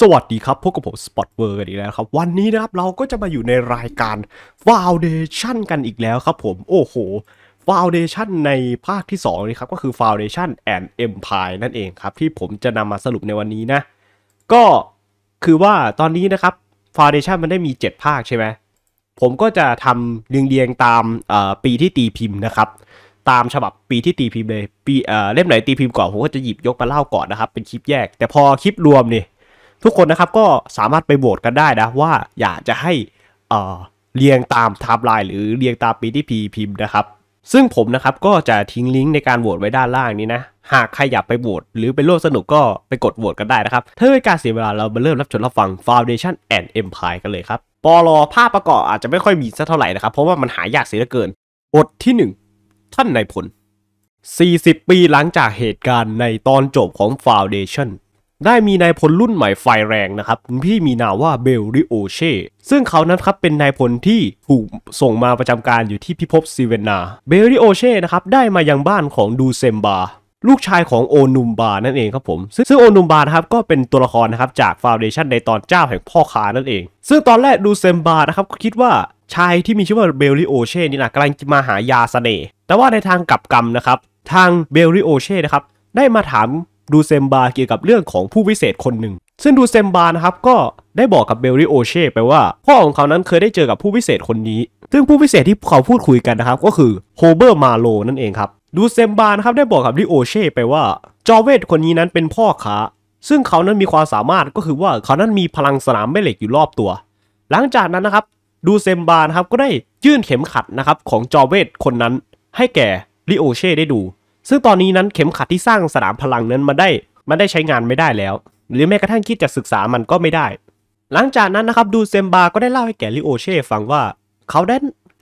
สวัสดีครับพบกับผมสปอตเวอร์กันอีกแล้วครับ วันนี้นะครับเราก็จะมาอยู่ในรายการ Foundation กันอีกแล้วครับผมโอ้โห Foundation ในภาคที่2นี่ครับก็คือ Foundation and Empire นั่นเองครับ ที่ผมจะนำมาสรุปในวันนี้นะ ก็คือว่าตอนนี้นะครับ Foundation มันได้มี 7 ภาคใช่ไหมผมก็จะทำเรียงเียงตามปีที่ตีพิมพ์นะครับ ตามฉบับปีที่ตีพิมพ์เลยปีเล่มไหนตีพิมพ์ก่อนผมก็จะหยิบยกมาเล่าก่อนนะครับเป็นคลิปแยกแต่พอคลิปรวมเนี่ยทุกคนนะครับก็สามารถไปโหวตกันได้นะว่าอยากจะให้เรียงตามไทม์ไลน์หรือเรียงตามปีที่พีพิมพ์นะครับซึ่งผมนะครับก็จะทิ้งลิงก์ในการโหวตไว้ด้านล่างนี้นะหากใครอยากไปโหวตหรือไปร่วมสนุกก็ไปกดโหวตกันได้นะครับถ้าไม่การเสียเวลาเรามาเริ่มรับชมรับฟัง Foundation and Empire กันเลยครับปลอภาพประกอบอาจจะไม่ค่อยมีสักเท่าไหร่นะครับเพราะว่ามันหายากเสียเหลือเกินบทที่ 1 ท่านนายพล40ปีหลังจากเหตุการณ์ในตอนจบของ Foundation ได้มีนายพลรุ่นใหม่ไฟแรงนะครับพี่มีนาว่าเบลริโอเช่ซึ่งเขานั้นครับเป็นนายพลที่ถูกส่งมาประจำการอยู่ที่พิภพซิเวนาเบลริโอเช่นะครับได้มายังบ้านของดูเซมบา ลูกชายของโอนุมบานั่นเองครับผม ซึ่งโอนุมบานะครับก็เป็นตัวละครนะครับจากฟาวเดชันในตอนเจ้าแห่งพ่อค้านั่นเอง ซึ่งตอนแรกดูเซมบานะครับก็คิดว่าชายที่มีชื่อว่าเบลริโอเช่นี่นะกำลังมาหายาสเสน่ห์แต่ว่าในทางกลับกันนะครับทางเบลริโอเช่นะครับได้มาถามดูเซมบาเกี่ยวกับเรื่องของผู้วิเศษคนหนึ่งซึ่งดูเซมบานะครับก็ได้บอกกับเบลลี่โอเช่ไปว่าพ่อของเขานั้นเคยได้เจอกับผู้วิเศษคนนี้ ซึ่งผู้วิเศษที่เขาพูดคุยกันนะครับก็คือโฮเบอร์มาโลนั่นเองครับดูเซมบานะครับ ได้บอกกับลิโอเช่ไปว่าจอเวตคนนี้นั้นเป็นพ่อค้าซึ่งเขานั้นมีความสามารถก็คือว่าเขานั้นมีพลังสนามแม่เหล็กอยู่รอบตัว หลังจากนั้นนะครับดูเซมบานะครับก็ได้ยื่นเข็มขัดนะครับของจอเวตคนนั้นให้แก่ลิโอเช่ได้ดูซึ่งตอนนี้นั้นเข็มขัดที่สร้างสนามพลังนั้นมันได้มันได้ใช้งานไม่ได้แล้ว หรือแม้กระทั่งคิดจะศึกษามันก็ไม่ได้ หลังจากนั้นนะครับดูเซมบา ก็ได้เล่าให้แกลิโอเช่ฟังว่าเขาได้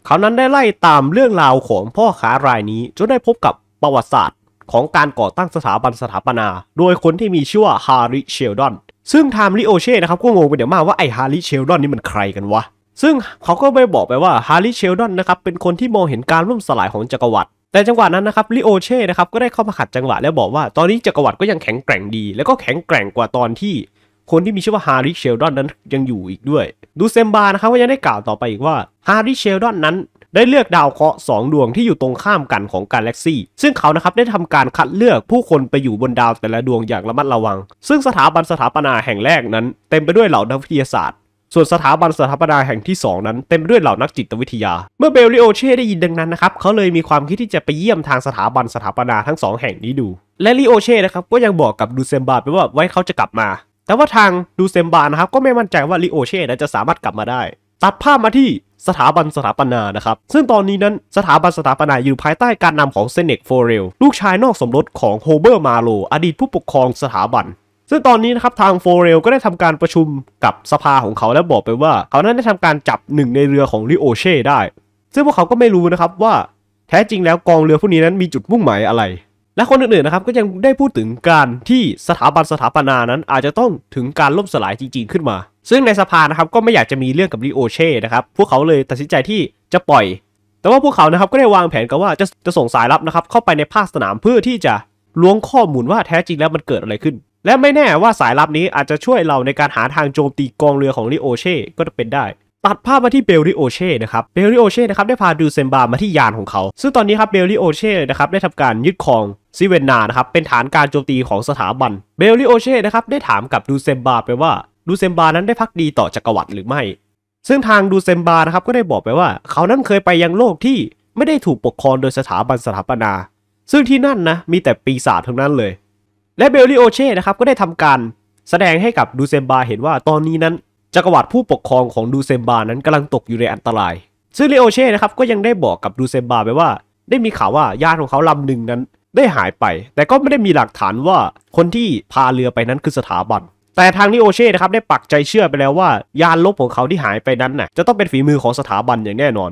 เขานั้นได้ไล่ตามเรื่องราวของพ่อขารายนี้จนได้พบกับประวัติศาสตร์ของการก่อตั้งสถาบันสถาปนา โดยคนที่มีชื่อว่าฮาริเชลดอนซึ่งไทม์ลิโอเช่นะครับก็งงไปเดี๋ยวมากว่าไอฮาริเชลดอนนี่มันใครกันวะซึ่งเขาก็ไปบอกไปว่าฮาริเชลดอนนะครับเป็นคนที่มองเห็นการล่มสลายของจักรวรรดิแต่จังหวะนั้นนะครับลิโอเช่นะครับก็ได้เข้ามาขัดจังหวะ แล้วบอกว่าตอนนี้จักรวรรดิก็ยังแข็งแกร่งดี แล้วก็แข็งแกร่งกว่าตอนที่ คนที่มีชื่อว่าฮาริเชลดอนนั้นยังอยู่อีกด้วย ดูเซมบานะครับก็ยังได้กล่าวต่อไปอีกว่าฮาริเชลดอนนั้นได้เลือกดาวเคราะห์สองดวงที่อยู่ตรงข้ามกันของกาแล็กซี่ซึ่งเขานะครับได้ทำการคัดเลือกผู้คนไปอยู่บนดาวแต่ละดวงอย่างระมัดระวัง ซึ่งสถาบันสถาปนาแห่งแรกนั้นเต็มไปด้วยเหล่านักวิทยาศาสตร์ส่วนสถาบันสถาปนาแห่งที่ 2 นั้นเต็มด้วยเหล่านักจิตวิทยา เมื่อเบลลิโอเช่ได้ยินดังนั้นนะครับเขาเลยมีความคิดที่จะไปเยี่ยมทางสถาบันสถาปนาทั้ง2แห่งนี้ดู และลิโอเช่นะครับก็ยังบอกกับดูเซมบาไปว่าไว้เขาจะกลับมา แต่ว่าทางดูเซมบานะครับก็ไม่มั่นใจว่าลิโอเช่นั้นจะสามารถกลับมาได้ ตัดภาพมาที่สถาบันสถาปนานะครับ ซึ่งตอนนี้นั้นสถาบันสถาปนาอยู่ภายใต้การนำของเซเนกโฟเรลลูกชายนอกสมรสของโฮเบอร์มาโลอดีตผู้ปกครองสถาบันซึ่งตอนนี้นะครับทางโฟเรลก็ได้ทำการประชุมกับสภาของเขาและบอกไปว่าเขานั้นได้ทำการจับหนึ่งในเรือของริโอเช่ได้ ซึ่งพวกเขาก็ไม่รู้นะครับว่าแท้จริงแล้วกองเรือพวกนี้นั้นมีจุดมุ่งหมายอะไร และคนอื่นๆนะครับก็ยังได้พูดถึงการที่สถาบันสถาปนานั้น อาจจะต้องถึงการล่มสลายจริงๆขึ้นมา ซึ่งในสภานะครับ ก็ไม่อยากจะมีเรื่องกับริโอเช่นะครับพวกเขาเลยตัดสินใจที่จะปล่อย แต่ว่าพวกเขานะครับก็ได้วางแผนกันว่าจะจะส่งสายลับนะครับเข้าไปในภาคสนามเพื่อที่จะล้วงข้อมูลว่าแท้จริงแล้วมันเกิดอะไรขึ้นและไม่แน่ว่าสายลับนี้อาจจะช่วยเราในการหาทางโจมตีกองเรือของริโอเช่ก็จะเป็นได้ตัดภาพมาที่เบลริโอเช่นะครับ เบลริโอเช่นะครับได้พาดูเซมบามาที่ยานของเขาซึ่งตอนนี้ครับเบลริโอเช่นะครับได้ทำการยึดครองซิเวนนานะครับ เป็นฐานการโจมตีของสถาบันเบลริโอเช่นะครับได้ถามกับดูเซมบาไปว่าดูเซมบานั้นได้พักดีต่อจักรวรรดิหรือไม่ซึ่งทางดูเซมบานะครับก็ได้บอกไปว่า เขานั้นเคยไปยังโลกที่ไม่ได้ถูกปกครองโดยสถาบันสถาปนา ซึ่งที่นั่นนะมีแต่ปีศาจทั้งนั้นเลยและเบลลิโอเช่นะครับ ก็ได้ทำการแสดงให้กับดูเซมบา เห็นว่าตอนนี้นั้น จักรวรรดิผู้ปกครองของดูเซมบานั้นกำลังตกอยู่ในอันตราย ซึ่งลิโอเช่นะครับ ก็ยังได้บอกกับดูเซมบาไปว่า ได้มีข่าวว่าญาติของเขาลำหนึ่งนั้น ได้หายไป แต่ก็ไม่ได้มีหลักฐานว่าคนที่พาเรือไปนั้นคือสถาบัน แต่ทางลิโอเช่นะครับ ได้ปักใจเชื่อไปแล้วว่ายานลบของเขาที่หายไปนั้นน่ะจะต้องเป็นฝีมือของสถาบันอย่างแน่นอน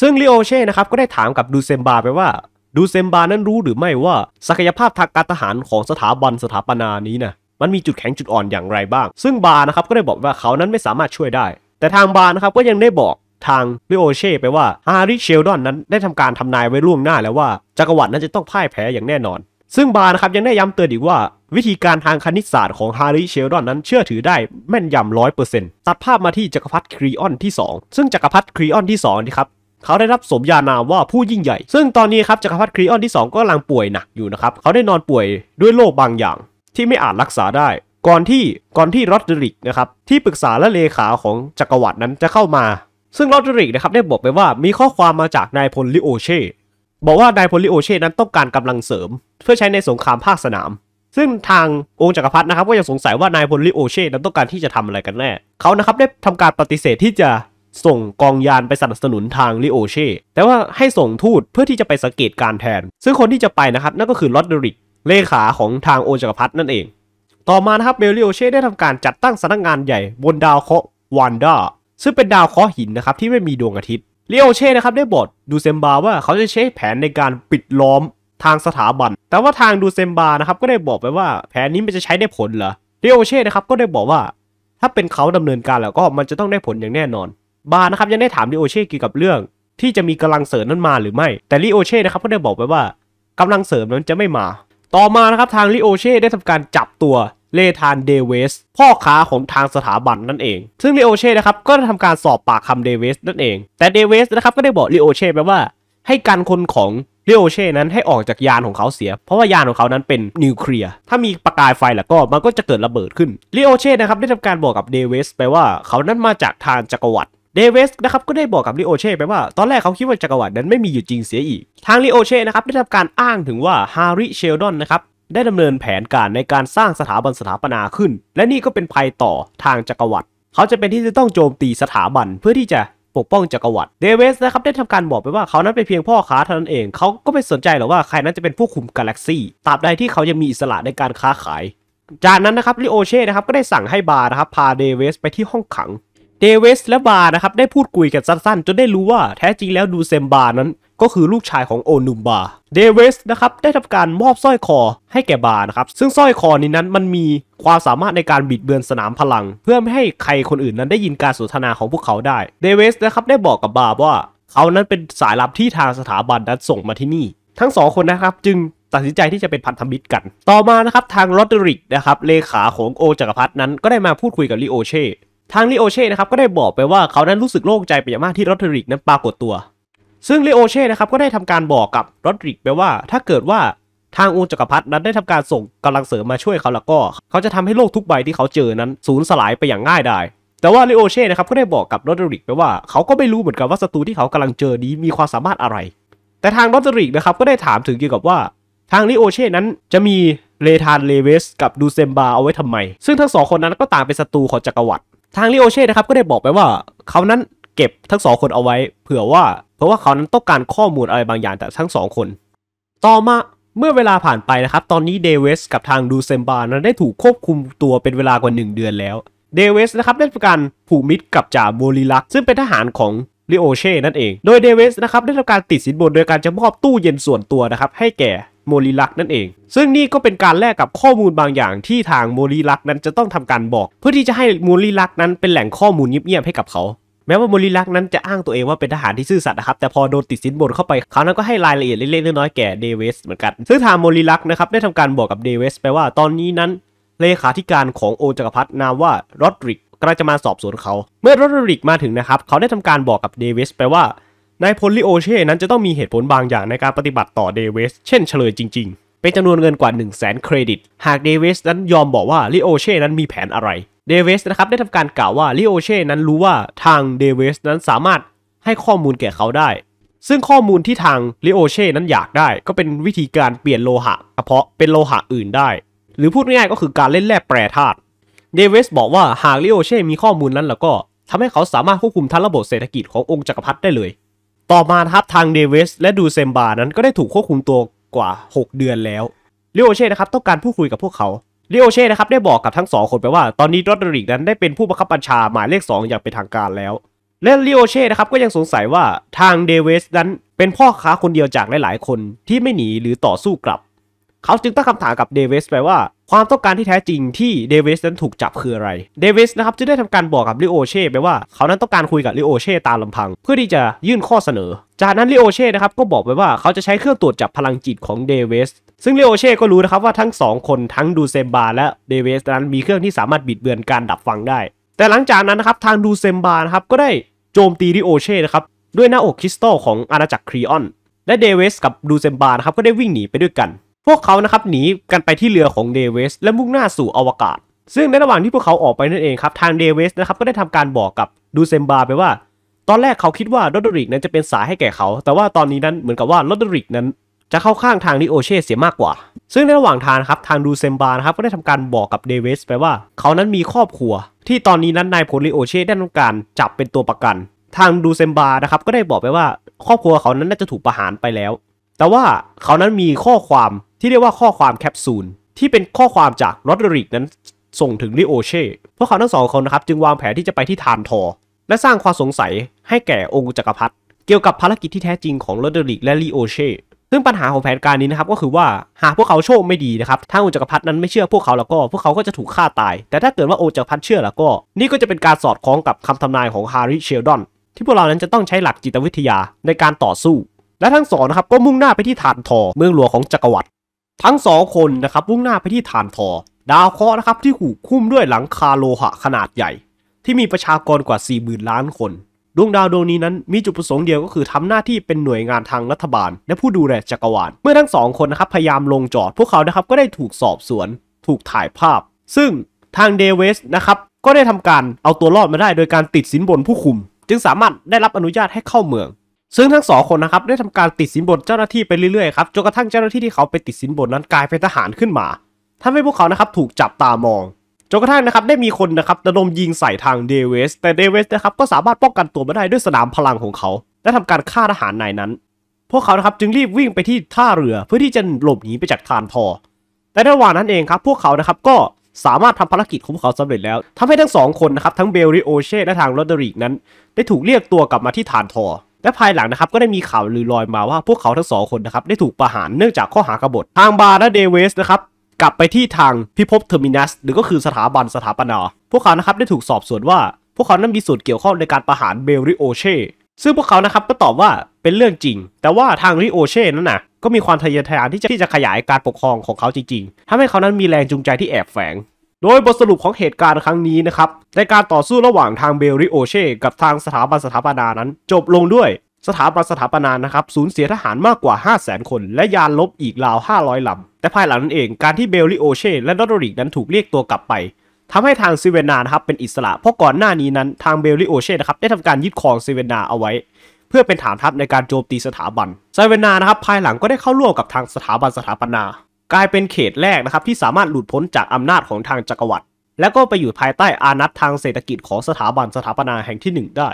ซึ่งลิโอเช่นะครับก็ได้ถามกับดูเซมบาไปว่าดูเซมบานั้นรู้หรือไม่ว่า ศักยภาพทางการทหารของสถาบันสถาปนานี้นะมันมีจุดแข็งจุดอ่อนอย่างไรบ้าง ซึ่งบานะครับก็ได้บอกว่าเขานั้นไม่สามารถช่วยได้ แต่ทางบานะครับก็ยังได้บอกทางลิโอเช่ไปว่าฮาริเชลดอนนั้นได้ทำการทำนายไว้ล่วงหน้าแล้วว่า จักรวรรดินั้นจะต้องพ่ายแพ้อย่างแน่นอน ซึ่งบานะครับยังได้ย้ำเตือนอีกว่า วิธีการทางคณิตศาสตร์ของฮาริเชลดอนนั้นเชื่อถือได้แม่นยำร้อยเปอร์เซ็นต์ตัดภาพมาที่จักรพรรดิครีออนที่ 2 ซึ่งจักรพรรดิครีออนที่2นี่ครับเขาได้รับสมญานามว่าผู้ยิ่งใหญ่ ซึ่งตอนนี้ครับจักรพรรดิครีออนที่ 2 ก็กำลังป่วยหนักอยู่นะครับเขาได้นอนป่วยด้วยโรคบางอย่าง ที่ไม่อาจรักษาได้ ก่อนที่ก่อนที่รอดริกนะครับที่ปรึกษาและเลขาของจักรวรรดินั้นจะเข้ามา ซึ่งรอดริกนะครับได้บอกไปว่ามีข้อความมาจากนายพลลิโอเช่บอกว่านายพลลิโอเช่นั้นต้องการกำลังเสริม เพื่อใช้ในสงครามภาคสนาม ซึ่งทางองค์จักรพรรดินะครับก็ยังสงสัยว่านายพลลิโอเช่นั้นต้องการที่จะทำอะไรกันแน่เขานะครับได้ทำการปฏิเสธที่จะส่งกองยานไปสนับสนุนทางลิโอเช่แต่ว่าให้ส่งทูตเพื่อที่จะไปสังเกตการแทน ซึ่งคนที่จะไปนะครับ นั่นก็คือลอดเดริก เลขาของทางโอจักรพัฒนั่นเอง ต่อมานะครับเบลลิโอเช่ได้ทำการจัดตั้งสำนักงานใหญ่ บนดาวเคราะห์วานดาซึ่งเป็นดาวเคราะห์หินนะครับที่ไม่มีดวงอาทิตย์เลโอเช่นะครับได้บอกดูเซมบาว่าเขาจะใช้แผนในการปิดล้อมทางสถาบัน แต่ว่าทางดูเซมบานะครับก็ได้บอกไปว่า แผนนี้มันจะใช้ได้ผลเหรอเลโอเช่นะครับก็ได้บอกว่า ถ้าเป็นเขาดำเนินการแล้วก็มันจะต้องได้ผลอย่างแน่นอนบาร์นะครับยังได้ถามลิโอเช่เกี่ยวกับเรื่อง ที่จะมีกำลังเสริมนั้นมาหรือไม่ แต่ลิโอเช่นะครับก็ได้บอกไปว่ากำลังเสริมนั้นจะไม่มา ต่อมานะครับทางลิโอเช่ได้ทำการจับตัวเลธานเดเวสพ่อค้าของทางสถาบันนั่นเอง ซึ่งลิโอเช่นะครับก็ทำการสอบปากคำเดเวสนั่นเองแต่เดเวสนะครับก็ได้บอกลิโอเช่ไปว่า ให้การคนของลิโอเช่นั้นให้ออกจากยานของเขาเสีย เพราะว่ายานของเขานั้นเป็นนิวเคลียร์ถ้ามีประกายไฟแล้วก็มันก็จะเกิดระเบิดขึ้นลิโอเช่นะครับได้ทำการบอกกับเดเวสไปว่าเขานั้นมาจากทางจักรวรรดิเดวิสนะครับก็ได้บอกกับลิโอเช่ไปว่า ตอนแรกเขาคิดว่าจักรวรรดินั้นไม่มีอยู่จริงเสียอีก ทางลิโอเช่นะครับได้ทำการอ้างถึงว่าฮาริเชลดอนนะครับได้ดำเนินแผนการในการสร้างสถาบันสถาปนาขึ้น และนี่ก็เป็นภัยต่อทางจักรวรรดิเขาจะเป็นที่จะต้องโจมตีสถาบันเพื่อที่จะปกป้องจักรวรรดิเดวิสนะครับได้ทำการบอกไปว่าเขานั้นเป็นเพียงพ่อค้าเท่านั้นเองเขาก็ไม่สนใจหรอกว่าใครนั้นจะเป็นผู้คุมกาแล็กซี่ตราบใดที่เขายังมีอิสระในการค้าขาย จากนั้นนะครับลิโอเช่นะครับก็ได้สั่งให้บาร์นะครับพาเดวิสไปที่ห้องขังเดวิสและบาร์นะครับได้พูดคุยกันสั้นๆ จนได้รู้ว่าแท้จริงแล้วดูเซมบาร์นั้นก็คือลูกชายของโอนุมบาเดวิสนะครับได้ทำการมอบสร้อยคอให้แก่บาร์นะครับ ซึ่งสร้อยคอ นี้นั้นมันมีความสามารถในการบิดเบือนสนามพลัง เพื่อไม่ให้ใครคนอื่นนั้นได้ยินการสนทนาของพวกเขาได้เดวิสนะครับได้บอกกับบาร์ว่าเขานั้นเป็นสายลับที่ทางสถาบันนั้นส่งมาที่นี่ ทั้งสองคนนะครับจึงตัดสินใจที่จะเป็นพันธมิตรกัน ต่อมานะครับทางโรดริกนะครับเลขาของโอจักรพัฒนั้นก็ได้มาพูดคุยกับลิโอเชทางลิโอเช่นะครับก็ได้บอกไปว่าเขานั้นรู้สึกโล่งใจไปอย่างมากที่รอดริกนั้นปรากฏตัว ซึ่งลิโอเช่นะครับก็ได้ทำการบอกกับรอดริกไปว่าถ้าเกิดว่าทางอูค์จักรพรรดินั้นได้ทำการส่งกำลังเสริมมาช่วยเขาแล้วก็ เขาจะทำให้โลกทุกใบที่เขาเจอนั้นสูญสลายไปอย่างง่ายได้ แต่ว่าลิโอเช่นะครับก็ได้บอกกับโรดริกไปว่าเขาก็ไม่รู้เหมือนกันว่าศัตรูที่เขากำลังเจอนี้มีความสามารถอะไร แต่ทางโรดริกนะครับก็ได้ถามถึงเกี่ยวกับว่าทางลิโอเช่นั้นจะมีเลธาน เลเวสกับดูเซมบาเอาไว้ทำไมซึ่งทั้งสองคนนั้นก็ต่างเป็นศัตรูของจักรวรรดิทางลิโอเช่นะครับก็ได้บอกไปว่าเขานั้นเก็บทั้งสองคนเอาไว้ เผื่อว่าเผื่อว่าเขานั้นต้องการข้อมูลอะไรบางอย่างจากทั้งสองคน ต่อมาเมื่อเวลาผ่านไปนะครับตอนนี้เดวิสกับทางดูเซมบานั้นได้ถูกควบคุมตัวเป็นเวลากว่า 1 เดือนแล้วเดวิสนะครับได้ประกันผูกมิตรกับจ่าโมลิลักซึ่งเป็นทหารของลิโอเช่นั่นเอง โดยเดวิสนะครับได้ทำการติดสินบนโดยการจะมอบตู้เย็นส่วนตัวนะครับให้แก่โมลิลักนั่นเอง ซึ่งนี่ก็เป็นการแลกกับข้อมูลบางอย่าง ที่ทางโมลิลักนั้นจะต้องทำการบอกเพื่อที่จะให้โมลิลักนั้นเป็นแหล่งข้อมูลเงียบๆให้กับเขา แม้ว่าโมลิลักนั้นจะอ้างตัวเองว่าเป็นทหารที่ซื่อสัตย์นะครับ แต่พอโดนติดสินบนเข้าไปเขานั้นก็ให้รายละเอียด เล็กๆน้อยๆแก่เดวิสเหมือนกันซึ่งทางโมลิลักนะครับได้ทำการบอกกับเดวิสไปว่าตอนนี้นั้น เลขาธิการของโอจักรพัฒนามว่าโรดริกกำลังจะมาสอบสวนเขา เมื่อโรดริกมาถึงนะครับเขาได้ทำการบอกกับเดวิสไปว่านายพลลิโอเช่นั้นจะต้องมีเหตุผลบางอย่างในการปฏิบัติต่อเดวิสเช่นเฉลยจริงๆ เป็นจำนวนเงินกว่า1 0 0 0 0แสนเครดิต หากเดวิสนั้นยอมบอกว่าลิโอเช่นั้นมีแผนอะไรเดวิสนะครับได้ทำการกล่าวว่าลิโอเช่นั้นรู้ว่าทางเดวิสนั้นสามารถให้ข้อมูลแก่เขาได้ ซึ่งข้อมูลที่ทางลิโอเช่นั้นอยากได้ก็เป็นวิธีการเปลี่ยนโลหะเฉพาะเป็นโลหะอื่นได้ หรือพูดง่ายๆก็คือการเล่นแร่แปรธาตุเดวิสบอกว่าหากลิโอเช่มีข้อมูลนั้น แล้วก็ทำให้เขาสามารถควบคุมทั้งระบบเศรษฐกิจขององค์จักรพรรดิได้เลยต่อมาทับทางเดวิสและดูเซมบานั้นก็ได้ถูกควบคุมตัวกว่า 6 เดือนแล้วเลโอเช่นะครับ ต้องการพูดคุยกับพวกเขาเลโอเช่นะครับ ได้บอกกับทั้งสองคนไปว่าตอนนี้โรดริกนั้นได้เป็นผู้บังคับบัญชา หมายเลข 2 อย่างเป็นทางการแล้ว และเลโอเช่นะครับ ก็ยังสงสัยว่าทางเดวิสนั้นเป็นพ่อค้าคนเดียวจากหลายๆ คนที่ไม่หนีหรือต่อสู้กลับเขาจึงตั้งคำถามกับเดวิสไปว่าความต้องการที่แท้จริงที่เดวิสนั้นถูกจับคืออะไร เดวิสนะครับจึงได้ทำการบอกกับลิโอเช่ไปว่า เขานั้นต้องการคุยกับลิโอเช่ตามลำพังเพื่อที่จะยื่นข้อเสนอ จากนั้นลิโอเช่นะครับก็บอกไปว่าเขาจะใช้เครื่องตรวจจับพลังจิตของเดวิส ซึ่งลิโอเช่ก็รู้นะครับว่าทั้ง 2 คนทั้งดูเซมบาและเดวิสนั้นมีเครื่องที่สามารถบิดเบือนการดับฟังได้ แต่หลังจากนั้นนะครับทางดูเซมบานะครับก็ได้โจมตีลิโอเช่นะครับด้วยหน้าอกคริสตัลของอาณาจักรครีออน และเดวิสกับดูเซมบานะครับก็ได้วิ่งหนีไปด้วยกันพวกเขานะครับหนีกันไปที่เรือของเดวิสและมุ่งหน้าสู่อวกาศ ซึ่งในระหว่างที่พวกเขาออกไปนั่นเองครับทางเดวิสนะครับก็ได้ทำการบอกกับดูเซมบาไปว่าตอนแรกเขาคิดว่าโรดริกนั้นจะเป็นสายให้แก่เขา แต่ว่าตอนนี้นั้นเหมือนกับว่าโรดริกนั้นจะเข้าข้างทางดิโอเช่เสียมากกว่า ซึ่งในระหว่างทางครับทางดูเซมบานะครับก็ได้ทำการบอกกับเดวิสไปว่าเขานั้นมีครอบครัว ที่ตอนนี้นั้นนายโพลิโอเช่ได้ทำการจับเป็นตัวประกัน ทางดูเซมบานะครับก็ได้บอกไปว่า ครอบครัวเขานั้นน่าจะถูกประหารไปแล้ว แต่ว่าเขานั้นมีข้อความที่เรียกว่าข้อความแคปซูลที่เป็นข้อความจากโรดริกนั้นส่งถึงลิโอเช่พวกเขาทั้งสองคนนะครับจึงวางแผนที่จะไปที่ทานทอ และสร้างความสงสัยให้แก่องค์จักรพรรดิเกี่ยวกับภารกิจที่แท้จริงของโรดริกและลิโอเช่ซึ่งปัญหาของแผนการนี้นะครับก็คือว่าหากพวกเขาโชคไม่ดีนะครับ ถ้าองค์จักรพรรดินั้นไม่เชื่อพวกเขาแล้วก็พวกเขาก็จะถูกฆ่าตาย แต่ถ้าเกิดว่าองค์จักรพรรดิเชื่อแล้วก็นี่ก็จะเป็นการสอดคล้องกับคำทำนายของฮาริเชลดอนที่พวกเรานั้นจะต้องใช้หลักจิตวิทยาในการต่อสู้ และทั้งสองนะครับก็มุ่งหน้าไปที่ฐานทอ เมืองหลวงของจักรวรรดิทั้งสองคนนะครับมุ่งหน้าไปที่ฐานทอ ดาวเคราะห์นะครับที่ถูกคุ้มด้วยหลังคาโลหะขนาดใหญ่ ที่มีประชากรกว่า 4 0,000ล้านคน ดวงดาวดวงนี้นั้นมีจุดประสงค์เดียวก็คือทำหน้าที่เป็นหน่วยงานทางรัฐบาล และผู้ดูแลจักรวาลเมื่อทั้งสองคนนะครับพยายามลงจอดพวกเขานะครับก็ได้ถูกสอบสวนถูกถ่ายภาพ ซึ่งทางเดวิสนะครับก็ได้ทำการเอาตัวรอดมาได้โดยการติดสินบนผู้คุม จึงสามารถได้รับอนุญาตให้เข้าเมืองซึ่งทั้งสองคนนะครับได้ทำการติดสินบนเจ้าหน้าที่ไปเรื่อยๆครับ จนกระทั่งเจ้าหน้าที่ที่เขาไปติดสินบนนั้นกลายเป็นทหารขึ้นมาทำให้พวกเขานะครับถูกจับตามอง จนกระทั่งนะครับได้มีคนนะครับระดมยิงใส่ทางเดวิสแต่เดวิสนะครับก็สามารถป้องกันตัวมาได้ด้วยสนามพลังของเขา และทำการฆ่าทหารนายนั้น พวกเขานะครับจึงรีบวิ่งไปที่ท่าเรือ เพื่อที่จะหลบหนีไปจากทานทอแต่ระหว่างนั้นเองครับพวกเขานะครับก็สามารถทำภารกิจของพวกเขาสำเร็จแล้วทำให้ทั้งสองคนนะครับทั้งเบลริโอเช่และทางโรดริกนั้น ได้ถูกเรียกตัวกลับมาที่ทานทอและภายหลังนะครับก็ได้มีข่าวลือลอยมาว่าพวกเขาทั้งสองคนนะครับได้ถูกประหารเนื่องจากข้อหากบฏทางบาร์และเดวิสนะครับกลับไปที่ทางพิภพเทอร์มินัสหรือก็คือสถาบันสถาปนา พวกเขานะครับได้ถูกสอบสวนว่า พวกเขานั้นมีส่วนเกี่ยวข้องในการประหารเบลริโอเช่ซึ่งพวกเขานะครับก็ตอบว่าเป็นเรื่องจริง แต่ว่าทางริโอเช่นั้นนะก็มีความทะเยอทะยานที่จะที่จะขยายการปกครองของเขาจริงๆทำให้เขานั้นมีแรงจูงใจที่แอบแฝงโดยบทสรุปของเหตุการณ์ครั้งนี้นะครับในการต่อสู้ระหว่างทางเบลริโอเช่กับทางสถาบันสถาปนานั้น จบลงด้วย สถาบันสถาปนานะครับสูญเสียทหารมากกว่า5 0 0 0 0 0 คน และยานลบอีกราว 500ลำแต่ภายหลังนั้นเองการที่เบลลิโอเช่และดอดริกนั้นถูกเรียกตัวกลับไป ทำให้ทางซิเวนานะครับเป็นอิสระ เพราะก่อนหน้านี้นั้นทางเบลลิโอเช่นะครับได้ทำการยึดครองซิเวนาเอาไว้ เพื่อเป็นฐานทัพในการโจมตีสถาบันซิเวนานะครับภายหลังก็ได้เข้าร่วมกับทางสถาบันสถาปนากลายเป็นเขตแรกนะครับที่สามารถหลุดพ้นจากอำนาจของทางจักรวรรดิและก็ไปอยู่ภายใต้อานัตทางเศรษฐกิจของสถาบันสถาปนาแห่งที่ 1 ได้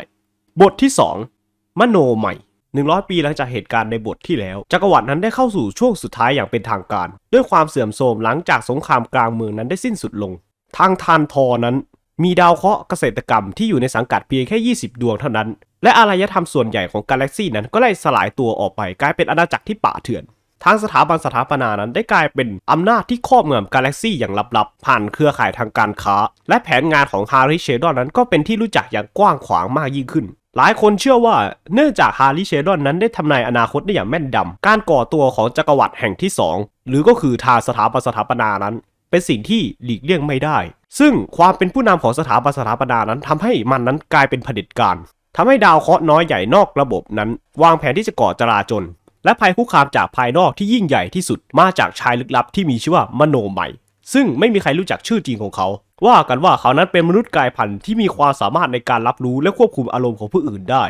บทที่ 2 มโนใหม่ 100 ปีหลังจากเหตุการณ์ในบทที่แล้ว จักรวรรดินั้นได้เข้าสู่ช่วงสุดท้ายอย่างเป็นทางการ ด้วยความเสื่อมโทรมหลังจากสงครามกลางเมืองนั้นได้สิ้นสุดลง ทางทานทอนั้น มีดาวเคราะห์เกษตรกรรม ที่อยู่ในสังกัดเพียงแค่ 20 ดวงเท่านั้น และอารยธรรมส่วนใหญ่ของกาแล็กซีนั้นก็ได้สลายตัวออกไป กลายเป็นอาณาจักรที่ป่าเถื่อนทางสถาบันสถาปนานั้นได้กลายเป็นอำนาจที่ครอบงำกาแล็กซี่อย่างลับๆผ่านเครือข่ายทางการค้า และแผนงานของฮาริเชดอนนั้นก็เป็นที่รู้จักอย่างกว้างขวางมากยิ่งขึ้น หลายคนเชื่อว่า เนื่องจากฮาริเชดอนนั้นได้ทำนายอนาคตได้อย่างแม่นยำการก่อตัวของจักรวรรดิแห่งที่ 2 หรือก็คือทางสถาบันสถาปนานั้น เป็นสิ่งที่หลีกเลี่ยงไม่ได้ ซึ่งความเป็นผู้นำของสถาบันสถาปนานั้นทำให้มันนั้นกลายเป็นเผด็จการทำให้ดาวเคราะห์น้อยใหญ่นอกระบบนั้น วางแผนที่จะก่อจลาจลและภัยคุกคามจากภายนอกที่ยิ่งใหญ่ที่สุดมาจากชายลึกลับที่มีชื่อว่ามโนใหม่ ซึ่งไม่มีใครรู้จักชื่อจริงของเขา ว่ากันว่าเขานั้นเป็นมนุษย์กายพันธุ์ที่มีความสามารถในการรับรู้และควบคุมอารมณ์ของผู้อื่นได้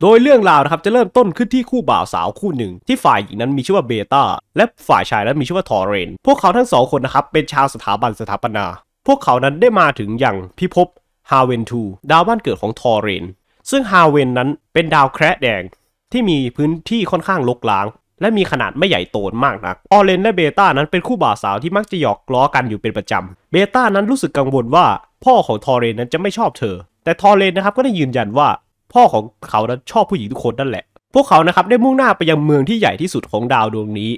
โดยเรื่องราวนะครับจะเริ่มต้นขึ้นที่คู่บ่าวสาวคู่หนึ่ง ที่ฝ่ายหญิงนั้นมีชื่อว่าเบต้าและฝ่ายชายนั้นมีชื่อว่าทอเรน พวกเขาทั้งสองคนนะครับเป็นชาวสถาบันสถาปนา พวกเขานั้นได้มาถึงอย่างพิภพฮาเวนทูดาวบ้านเกิดของทอเรน ซึ่งฮาเวนนั้นเป็นดาวแคระแดงที่มีพื้นที่ค่อนข้างลกล้าง และมีขนาดไม่ใหญ่โตมากนักออเรนและเบต้านั้นเป็นคู่บ่าวสาวที่มักจะหยอกล้อกันอยู่เป็นประจำเบต้านั้นรู้สึกกังวลว่า พ่อของทอเรนนั้นจะไม่ชอบเธอ แต่ทอเรนนะครับก็ได้ยืนยันว่า พ่อของเขานั้นชอบผู้หญิงทุกคนนั่นแหละ พวกเขานะครับได้มุ่งหน้าไปยังเมืองที่ใหญ่ที่สุดของดาวดวงนี้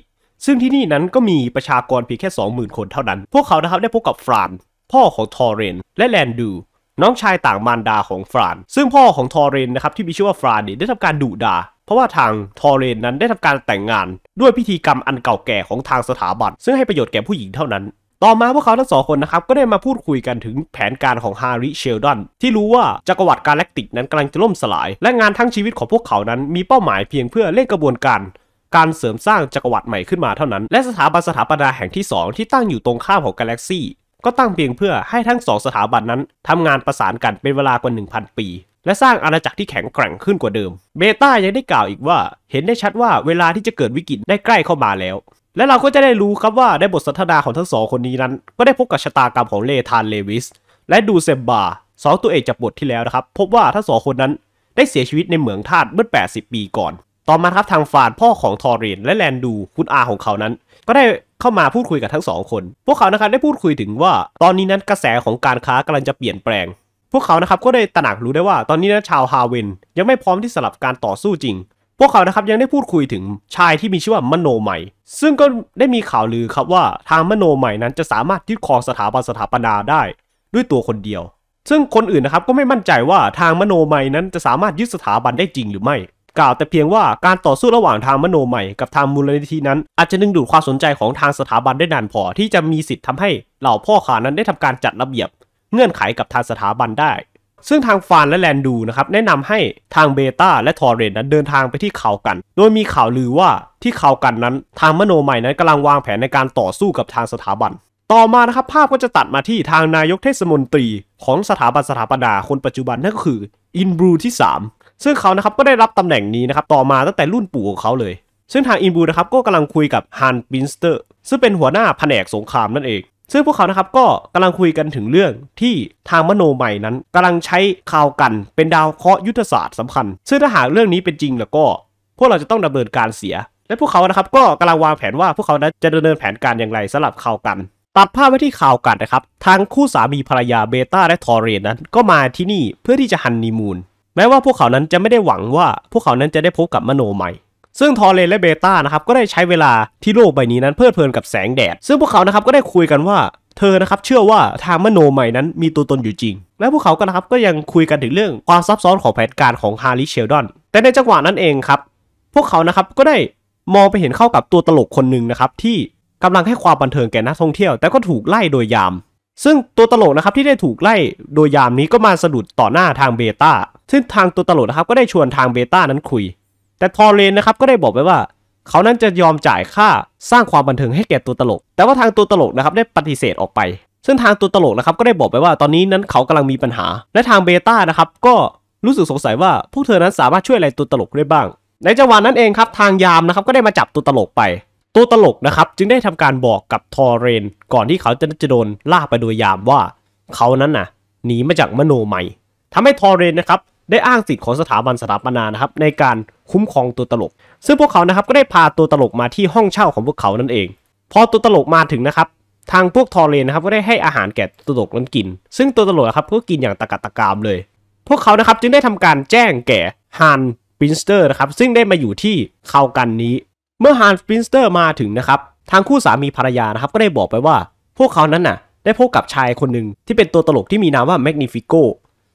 ซึ่งที่นี่นั้นก็มีประชากรเพียงแค่20,000คนเท่านั้น พวกเขานะครับได้พบกับฟราน พ่อของทอเรนและแลนดู น้องชายต่างมารดาของฟราน ซึ่งพ่อของทอเรนนะครับที่มีชื่อว่าฟรานเนี่ยได้ทำการดุดาราะว่าทางทอเรนนั้นได้ทำการแต่งงานด้วยพิธีกรรมอันเก่าแก่ของทางสถาบันซึ่งให้ประโยชน์แก่ผู้หญิงเท่านั้น ต่อมาพวกเขาทั้งสองคนนะครับ ก็ได้มาพูดคุยกันถึงแผนการของฮาริเชลดอนที่รู้ว่าจักรวรรดิกาแล็กติกนั้นกำลังจะล่มสลายและงานทั้งชีวิตของพวกเขานั้นมีเป้าหมายเพียงเพื่อเล่นกระบวนการ การเสริมสร้างจักรวรรดิใหม่ขึ้นมาเท่านั้น และสถาบันสถาปนาแห่งที่ 2 ที่ตั้งอยู่ตรงข้ามของกาแล็กซี่ก็ตั้งเพียงเพื่อให้ทั้งสองสถาบันนั้นทำงานประสานกันเป็นเวลากว่า 1,000 ปีและสร้างอาณาจักรที่แข็งแกร่งขึ้นกว่าเดิมเมตายังได้กล่าวอีกว่า เห็นได้ชัดว่าเวลาที่จะเกิดวิกฤตได้ใกล้เข้ามาแล้ว และเราก็จะได้รู้ครับว่าในบทสนทนาของทั้งสองคนนี้นั้น ก็ได้พบกับชะตากรรมของเลธาน เลวิสและดูเซมบาสองตัวเอกจากบทที่แล้วนะครับ พบว่าทั้งสองคนนั้นได้เสียชีวิตในเหมืองธาตุเมื่อ 80 ปีก่อน ต่อมาครับทางฟานพ่อของทอเรนและแลนดูคุณอาของเขานั้น ก็ได้เข้ามาพูดคุยกับทั้งสองคน พวกเขา นะครับได้พูดคุยถึงว่าตอนนี้นั้นกระแสของการค้ากำลังจะเปลี่ยนแปลงพวกเขานะครับก็ได้ตระหนักรู้ได้ว่าตอนนี้นะชาวฮาเวนยังไม่พร้อมที่สลับการต่อสู้จริง พวกเขานะครับยังได้พูดคุยถึงชายที่มีชื่อว่ามโนใหม่ ซึ่งก็ได้มีข่าวลือครับว่าทางมโนใหม่นั้นจะสามารถยึดครองสถาบันสถาปนาได้ ด้วยตัวคนเดียว ซึ่งคนอื่นนะครับก็ไม่มั่นใจว่าทางมโนใหม่นั้นจะสามารถยึดสถาบันได้จริงหรือไม่ กล่าวแต่เพียงว่าการต่อสู้ระหว่างทางมโนใหม่กับทางมูลนิธินั้นอาจจะดึงดูดความสนใจของทางสถาบันได้นานพอที่จะมีสิทธิ์ทำให้เหล่าพ่อขานั้นได้ทำการจัดระเบียบเงื่อนไขกับทางสถาบันได้ ซึ่งทางฟานและแลนดูนะครับ แนะนำให้ทางเบต้าและทอร์เรนนั้นเดินทางไปที่เขากัน โดยมีข่าวลือว่าที่เขากันนั้น ทางมโนใหม่นั้นกำลังวางแผนในการต่อสู้กับทางสถาบัน ต่อมานะครับ ภาพก็จะตัดมาที่ทางนายกเทศมนตรีของสถาบันสถาปนาคนปัจจุบัน นั่นก็คืออินบรูที่3 ซึ่งเขานะครับก็ได้รับตำแหน่งนี้นะครับต่อมาตั้งแต่รุ่นปู่ของเขาเลย ซึ่งทางอินบูนะครับก็กำลังคุยกับฮันปินสเตอร์ซึ่งเป็นหัวหน้าแผนกสงครามนั่นเองซึ่งพวกเขานะครับก็กำลังคุยกันถึงเรื่องที่ทางมโนใหม่นั้น กำลังใช้ข่าวกัน เป็นดาวเคราะห์ยุทธศาสตร์สำคัญ ซึ่งถ้าหากเรื่องนี้เป็นจริงแล้วก็ พวกเราจะต้องดำเนินการเสีย และพวกเขานะครับก็กำลังวางแผนว่าพวกเขานั้นจะดำเนินแผนการอย่างไรสลับข่าวกัน ตัดภาพไปที่ข่าวกันนะครับ ทางคู่สามีภรรยาเบต้าและทอเรนนั้น ก็มาที่นี่เพื่อที่จะฮันนีมูน แม้ว่าพวกเขานั้นจะไม่ได้หวังว่า พวกเขานั้นจะได้พบกับมโนใหม่ซึ่งทอเรนและเบต้านะครับ ก็ได้ใช้เวลาที่โลกใบนี้นั้นเพลิดเพลินกับแสงแดด ซึ่งพวกเขานะครับก็ได้คุยกันว่าเธอนะครับเชื่อว่าทางมโนใหม่นั้นมีตัวตนอยู่จริง และพวกเขาก็นะครับก็ยังคุยกันถึงเรื่องความซับซ้อนของแผนการของฮาริเชลดอนแต่ในจังหวะนั้นเองครับ พวกเขานะครับก็ได้มองไปเห็นเข้ากับตัวตลกคนหนึ่งนะครับที่กำลังให้ความบันเทิงแก่นักท่องเที่ยวแต่ก็ถูกไล่โดยยามซึ่งตัวตลกนะครับที่ได้ถูกไล่โดยยามนี้ก็มาสะดุดต่อหน้าทางเบต้าซึ่งทางตัวตลกนะครับก็ได้ชวนทางเบต้านั้นคุยแต่ทอเรนนะครับก็ได้บอกไว้ว่าเขานั้นจะยอมจ่ายค่า สร้างความบันเทิงให้แก่ตัวตลก แต่ว่าทางตัวตลกนะครับได้ปฏิเสธออกไป ซึ่งทางตัวตลกนะครับก็ได้บอกไปว่า ตอนนี้นั้นเขากำลังมีปัญหา และทางเบต้านะครับก็รู้สึกสงสัยว่าพวกเธอนั้นสามารถช่วยอะไรตัวตลกได้บ้าง ในจังหวะนั้นเองครับ ทางยามนะครับก็ได้มาจับตัวตลกไป ตัวตลกนะครับจึงได้ทำการบอกกับ ทอเรน ก่อนที่เขาจะจะโดนล่าไปโดยยามว่า เขานั้นน่ะหนีมาจากมโนใหม่ทำให้ทอเรนนะครับได้อ้างสิทธิ์ของสถาบันสถาปนานะครับ ในการคุ้มครองตัวตลก ซึ่งพวกเขานะครับก็ได้พาตัวตลกมาที่ห้องเช่าของพวกเขานั่นเอง พอตัวตลกมาถึงนะครับ ทางพวกทอเรนนะครับก็ได้ให้อาหารแก่ตัวตลกนั้นกิน ซึ่งตัวตลกครับก็กินอย่างตะกัดตะกามเลย พวกเขานะครับจึงได้ทำการแจ้งแก่ฮันปรินสเตอร์นะครับซึ่งได้มาอยู่ที่เขากันนี้ เมื่อฮันปรินสเตอร์มาถึงนะครับ ทางคู่สามีภรรยานะครับก็ได้บอกไปว่า พวกเขานั้นน่ะได้พบกับชายคนหนึ่งที่เป็นตัวตลกที่มีนามว่าแมกนิฟิโก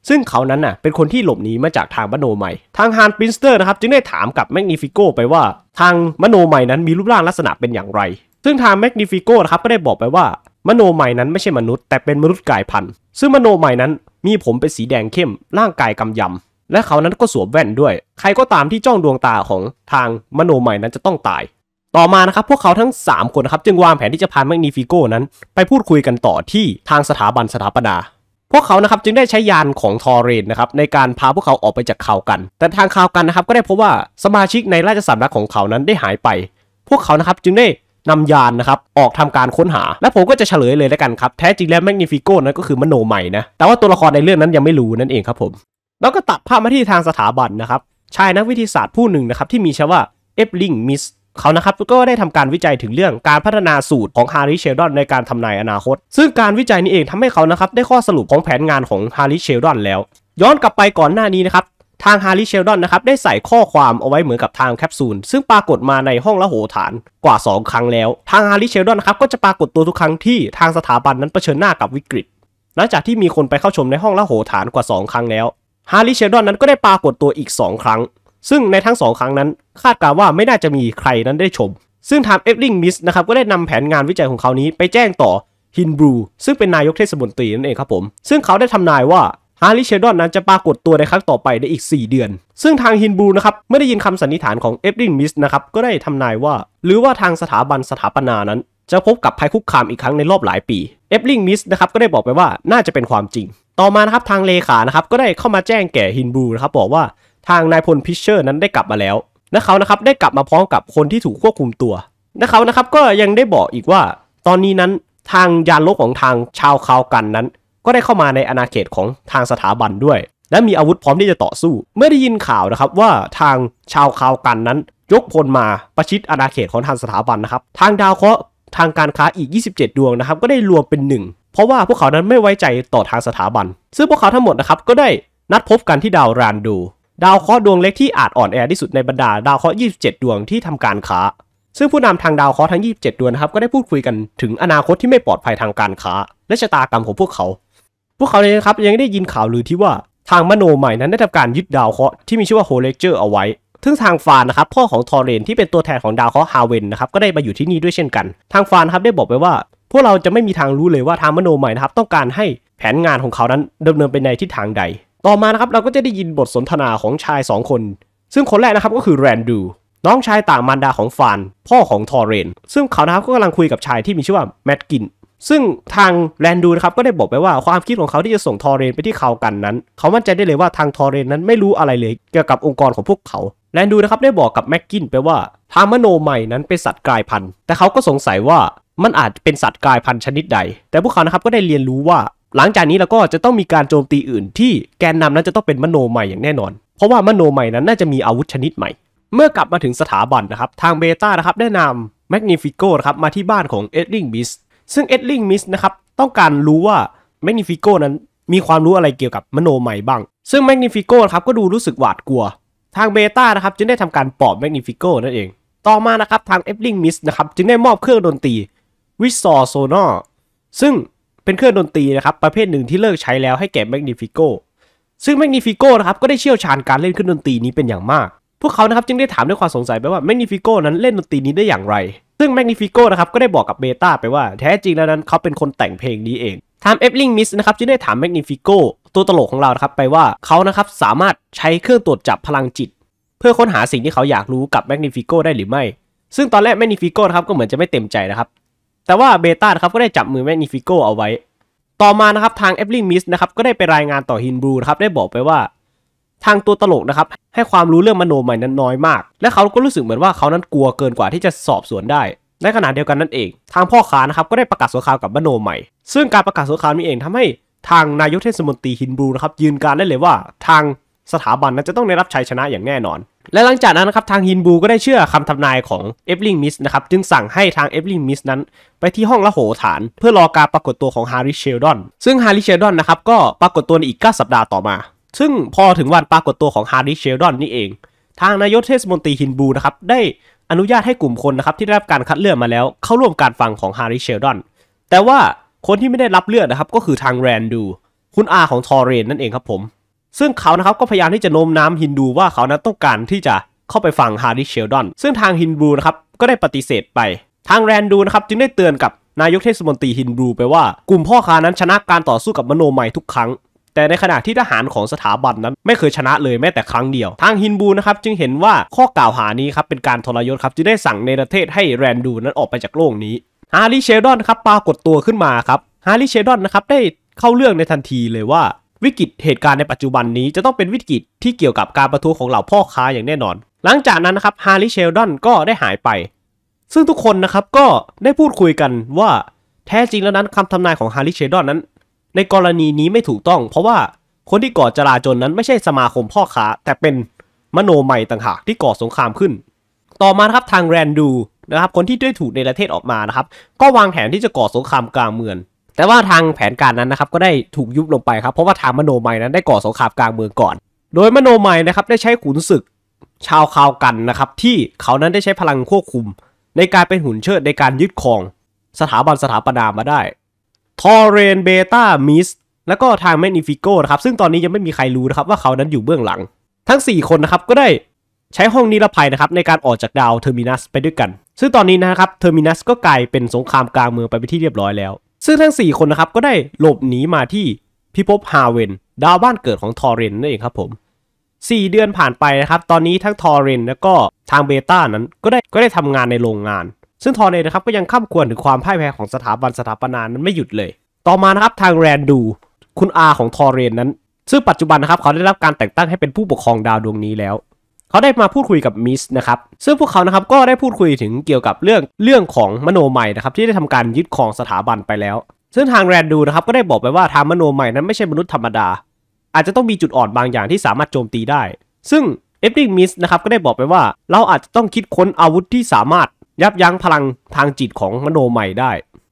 ซึ่งเขานั้นน่ะเป็นคนที่หลบหนีมาจากทางมโนใหม่ ทางฮานปรินสเตอร์นะครับจึงได้ถามกับแมกนิฟิโกไปว่า ทางมโนใหม่นั้นมีรูปร่างลักษณะเป็นอย่างไร ซึ่งทางแมกนิฟิโกนะครับก็ได้บอกไปว่ามโนใหม่นั้นไม่ใช่มนุษย์แต่เป็นมนุษย์กายพันธุ์ ซึ่งมโนใหม่นั้นมีผมเป็นสีแดงเข้ม ร่างกายกำยำ และเขานั้นก็สวมแว่นด้วย ใครก็ตามที่จ้องดวงตาของทางมโนใหม่นั้นจะต้องตาย ต่อมานะครับ พวกเขาทั้ง 3 คนนะครับจึงวางแผนที่จะพาแมกนิฟิโกนั้น ไปพูดคุยกันต่อที่ทางสถาบันสถาปนาพวกเขานะครับจึงได้ใช้ยานของทอเรนนะครับในการพาพวกเขาออกไปจากข่าวกัน แต่ทางข่าวกันนะครับก็ได้พบว่าสมาชิกในราชสำนักของเขานั้นได้หายไป พวกเขานะครับจึงได้นำยานนะครับออกทำการค้นหาและผมก็จะเฉลยเลยแล้วกันครับแท้จริงแล้วแมกนิฟิโก้นั้นก็คือมโนใหม่นะแต่ว่าตัวละครในเรื่องนั้นยังไม่รู้นั่นเองครับผม แล้วก็ตัดภาพมาที่ทางสถาบันนะครับชายนักวิทยาศาสตร์ผู้หนึ่งนะครับที่มีชื่อว่าเอฟลิงมิสเขานะครับก็ได้ทำการวิจัยถึงเรื่องการพัฒนาสูตรของฮาริเชลดอนในการทำนายอนาคต ซึ่งการวิจัยนี้เองทำให้เขานะครับได้ข้อสรุปของแผนงานของฮาริเชลดอนแล้ว ย้อนกลับไปก่อนหน้านี้นะครับทางฮาริเชลดอนนะครับได้ใส่ข้อความเอาไว้เหมือนกับทางแคปซูลซึ่งปรากฏมาในห้องละโหฐานกว่า 2 ครั้งแล้ว ทางฮาริเชลดอนนะครับก็จะปรากฏตัวทุกครั้งที่ทางสถาบันนั้นเผชิญหน้ากับวิกฤต หลังจากที่มีคนไปเข้าชมในห้องละโหฐานกว่า 2 ครั้งแล้วฮาริเชลดอนนั้นก็ได้ปรากฏตัวอีก 2 ครั้งซึ่งในทั้งสองครั้งนั้น คาดการว่าไม่น่าจะมีใครนั้นได้ชม ซึ่งทางเอฟลิงมิสนะครับก็ได้นำแผนงานวิจัยของเขานี้ ไปแจ้งต่อฮินบรูซึ่งเป็นนายกเทศมนตรีนั่นเองครับผม ซึ่งเขาได้ทำนายว่าฮาริเชดอนนั้นจะปรากฏตัวในครั้งต่อไปในอีก 4 เดือน ซึ่งทางฮินบูนะครับไม่ได้ยินคำสันนิษฐานของเอฟดิงมิสนะครับก็ได้ทำนายว่า หรือว่าทางสถาบันสถาปนานั้น จะพบกับภัยคุกคามอีกครั้งในรอบหลายปี เอฟลิงมิสนะครับก็ได้บอกไปว่าน่าจะเป็นความจริงต่อมานะครับทางเลขานะครับก็ได้เข้ามาแจ้งแก่ฮินบูนะครับบอกว่าทางนายพลพิเชอร์นั้นได้กลับมาแล้วและเขานะครับได้กลับมาพร้อมกับคนที่ถูกควบคุมตัวและเขานะครับก็ยังได้บอกอีกว่า ตอนนี้นั้นทางยานลบของทางชาวคาวกันนั้น ก็ได้เข้ามาในอาณาเขตของทางสถาบันด้วย และมีอาวุธพร้อมที่จะต่อสู้ เมื่อได้ยินข่าวนะครับว่าทางชาวคาวกันนั้น ยกพลมาประชิดอาณาเขตของทางสถาบันนะครับทางดาวเคราะห์ทางการค้าอีก 27 ดวงนะครับ ก็ได้รวมเป็นหนึ่งเพราะว่าพวกเขานั้นไม่ไว้ใจต่อทางสถาบันซึ่งพวกเขาทั้งหมดนะครับก็ได้นัดพบกันที่ดาวรานดูดาวเคราะห์ดวงเล็กที่อาจอ่อนแอที่สุดในบรรดาดาวเคราะห์27 ดวงที่ทำการค้า ซึ่งผู้นำทางดาวเคราะห์ทั้ง 27 ดวงนะครับก็ได้พูดคุยกันถึงอนาคตที่ไม่ปลอดภัยทางการค้า และชะตากรรมของพวกเขา พวกเขาเองครับยังได้ยินข่าวลือที่ว่าทางมโนใหม่ นั้นได้ทำการยึดดาวเคราะห์ที่มีชื่อว่าโฮเลเจอร์เอาไว้ซึ่งทางฟานนะครับพ่อของทอเรนที่เป็นตัวแทนของดาวเคราะห์ฮาเวนนะครับก็ได้มาอยู่ที่นี่ด้วยเช่นกัน ทางฟานครับได้บอกไปว่า พวกเราจะไม่มีทางรู้เลยว่าทางมโนใหม่นะครับ ต้องการให้แผนงานของเขานั้นดำเนินไปในทิศทางใดต่อมานะครับเราก็จะได้ยินบทสนทนาของชาย 2 คน ซึ่งคนแรกนะครับก็คือแรนดูน้องชายต่างมารดาของฟาน พ่อของทอเรนซึ่งเขานะครับก็กำลังคุยกับชายที่มีชื่อว่าแมดกินซึ่งทางแรนดูนะครับก็ได้บอกไปว่า ความคิดของเขาที่จะส่งทอเรนไปที่เขากันนั้น เขามั่นใจได้เลยว่าทางทอเรนนั้นไม่รู้อะไรเลย เกี่ยวกับองค์กรของพวกเขาแลนดูนะครับได้บอกกับแม็กกินไปว่าทางมโนใหม่นั้นเป็นสัตว์กลายพันธุ์แต่เขาก็สงสัยว่ามันอาจเป็นสัตว์กลายพันธุ์ชนิดใดแต่พวกเขานะครับก็ได้เรียนรู้ว่าหลังจากนี้เราก็จะต้องมีการโจมตีอื่นที่แกนนำนั้นจะต้องเป็นมโนใหม่อย่างแน่นอน เพราะว่ามโนใหม่นั้นน่าจะมีอาวุธชนิดใหม่ เมื่อกลับมาถึงสถาบันนะครับทางเบต้านะครับได้นำแมกนิฟิโกนะครับมาที่บ้านของเอ็ดลิงมิสซึ่งเอ็ดลิงมิสนะครับต้องการรู้ว่าแมกนิฟิโกนั้นมีความรู้อะไรเกี่ยวกับมโนใหม่บ้าง ซึ่งแมกนิฟิโกครับก็ดูรู้สึกหวาดกลัว ทางเบต้านะครับจึงได้ทำการปอบแมกนิฟิโกนั่นเอง ต่อมานะครับทางเอ็ดลิงมิสนะครับจึงได้มอบเครื่องดนตรีวิซอโซนอซึ่งเป็นเครื่องดนตรีนะครับประเภทหนึ่งที่เลิกใช้แล้วให้แก่แมกนิฟิโกซึ่งแมกนิฟิโกนะครับ ก็ได้เชี่ยวชาญการเล่นเครื่องดนตรีนี้เป็นอย่างมากพวกเขานะครับจึงได้ถามด้วยความสงสัยไปว่าแมกนิฟิโกนั้นเล่นดนตรีนี้ได้อย่างไร ซึ่งแมกนิฟิโกนะครับก็ได้บอกกับเบต้าไปว่าแท้จริงแล้วนั้นเขาเป็นคนแต่งเพลงนี้เองทามเอฟลิงมิสนะครับจึงได้ถามแมกนิฟิโกตัวตลกของเราครับไปว่าเขานะครับสามารถใช้เครื่องตรวจจับพลังจิต เพื่อค้นหาสิ่งที่เขาอยากรู้กับแมกนิฟิโกได้หรือไม่ซึ่งตอนแรกแมกนิฟิโกครับก็เหมือนจะไม่เต็มใจนะครับแต่ว่าเบต้านะครับก็ได้จับมือแมกนิฟิโกเอาไว้ ต่อมานะครับทางเอฟลิงมิสนะครับก็ได้ไปรายงานต่อฮินบูนะครับได้บอกไปว่า ทางตัวตลกนะครับให้ความรู้เรื่องมโนใหม่นั้นน้อยมาก และเขาก็รู้สึกเหมือนว่าเขานั้นกลัวเกินกว่าที่จะสอบสวนได้ ในขณะเดียวกันนั่นเอง ทางพ่อค้านะครับก็ได้ประกาศสงครามกับมโนใหม่ซึ่งการประกาศสงครามนี้เองทำให้ทางนายกเทศมนตรีฮินบรูนะครับยืนการได้เลยว่า ทางสถาบันนั้นจะต้องได้รับชัยชนะอย่างแน่นอนและหลังจากนั้นนะครับทางฮินบูก็ได้เชื่อคำทำนายของเอฟลิงมิสนะครับจึงสั่งให้ทางเอฟลิงมิสนั้นไปที่ห้องละโหฐาน เพื่อรอการปรากฏตัวของฮาริเชลดอนซึ่งฮาริเชลดอนนะครับก็ปรากฏตัวในอีก9สัปดาห์ต่อมา ซึ่งพอถึงวันปรากฏตัวของฮาริเชลดอนนี่เอง ทางนายกเทศมนตรีฮินบูนะครับได้อนุญาตให้กลุ่มคนนะครับที่ได้รับการคัดเลือกมาแล้ว เข้าร่วมการฟังของฮาริเชลดอนแต่ว่าคนที่ไม่ได้รับเลือกนะครับก็คือทางแรนดูคุณอาของทอเรนนั่นเองครับผมซึ่งเขานะครับก็พยายามที่จะโน้มน้าวฮินดูว่าเขานั้นต้องการที่จะเข้าไปฟังฮาริเชลดอนซึ่งทางฮินดูนะครับก็ได้ปฏิเสธไป ทางแรนดูนะครับจึงได้เตือนกับนายกเทศมนตรีฮินดูไปว่า กลุ่มพ่อค้านั้นชนะการต่อสู้กับมโนใหม่ทุกครั้ง แต่ในขณะที่ทหารของสถาบันนั้นไม่เคยชนะเลยแม้แต่ครั้งเดียว ทางฮินบูนะครับจึงเห็นว่าข้อกล่าวหานี้ครับเป็นการทรยศครับจึงได้สั่งในประเทศให้แรนดูนั้นออกไปจากโลกนี้ฮาริเชลดอนครับปรากฏตัวขึ้นมาครับฮาริเชลดอนนะครับได้เข้าเรื่องในทันทีเลยว่าวิกฤตเหตุการณ์ในปัจจุบันนี้จะต้องเป็นวิกฤตที่เกี่ยวกับการประท้วงของเหล่าพ่อค้าอย่างแน่นอน หลังจากนั้นนะครับฮาริเชลดอนก็ได้หายไป ซึ่งทุกคนนะครับก็ได้พูดคุยกันว่าแท้จริงแล้วนั้นคำทำนายของฮาริเชลดอนนั้นในกรณีนี้ไม่ถูกต้อง เพราะว่าคนที่ก่อจลาจลนั้นไม่ใช่สมาคมพ่อค้า แต่เป็นมโนใหม่ต่างหากที่ก่อสงครามขึ้น ต่อมาครับทางแรนดูนะครับคนที่ด้วยถูกในประเทศออกมานะครับก็วางแผนที่จะก่อสงครามกลางเมืองแต่ว่าทางแผนการนั้นนะครับก็ได้ถูกยุบลงไปครับเพราะว่าทางมโนมัยนั้นได้ก่อสงครามกลางเมืองก่อน โดยมโนมัยนะครับได้ใช้ขุนศึกชาวคาวกันนะครับที่เขานั้นได้ใช้พลังควบคุม ในการเป็นหุ่นเชิดในการยึดครอง สถาบันสถาปนามาได้ทอเรนเบต้ามิสแล้วก็ทางแมนิฟิโกนะครับซึ่งตอนนี้ยังไม่มีใครรู้นะครับว่าเขานั้นอยู่เบื้องหลัง ทั้ง 4 คนนะครับก็ได้ใช้ห้องนิรภัยนะครับในการออกจากดาวเทอร์มินัสไปด้วยกัน ซึ่งตอนนี้นะครับเทอร์มินัสก็กลายเป็นสงครามกลางเมืองไปไปที่เรียบร้อยแล้วซึ่งทั้ง 4 คนนะครับก็ได้หลบหนีมาที่พิภพฮาเวน ดาวบ้านเกิดของทอรเรนนั่นเองครับผม 4 เดือนผ่านไปนะครับ ตอนนี้ทั้งทอรเรนและก็ทางเบต้านั้นก็ได้ก็ได้ทำงานในโรงงาน ซึ่งทอเรนนะครับก็ยังข้ามควรถึงความพ่ายแพ้ของสถาบันสถาปนานั้นไม่หยุดเลย ต่อมานะครับทางแรนดูคุณอาของทอเรนนั้น ซึ่งปัจจุบันนะครับ เขาได้รับการแต่งตั้งให้เป็นผู้ปกครองดาวดวงนี้แล้วเขาได้มาพูดคุยกับมิสนะครับ ซึ่งพวกเขานะครับก็ได้พูดคุยถึงเกี่ยวกับเรื่องเรื่องของมโนใหม่นะครับที่ได้ทำการยึดครองสถาบันไปแล้ว ซึ่งทางแรนดูนะครับก็ได้บอกไปว่าทางมโนใหม่นั้นไม่ใช่มนุษย์ธรรมดา อาจจะต้องมีจุดอ่อนบางอย่างที่สามารถโจมตีได้ ซึ่งเอฟดิงมิสนะครับก็ได้บอกไปว่า เราอาจจะต้องคิดค้นอาวุธที่สามารถยับยั้งพลังทางจิตของมโนใหม่ได้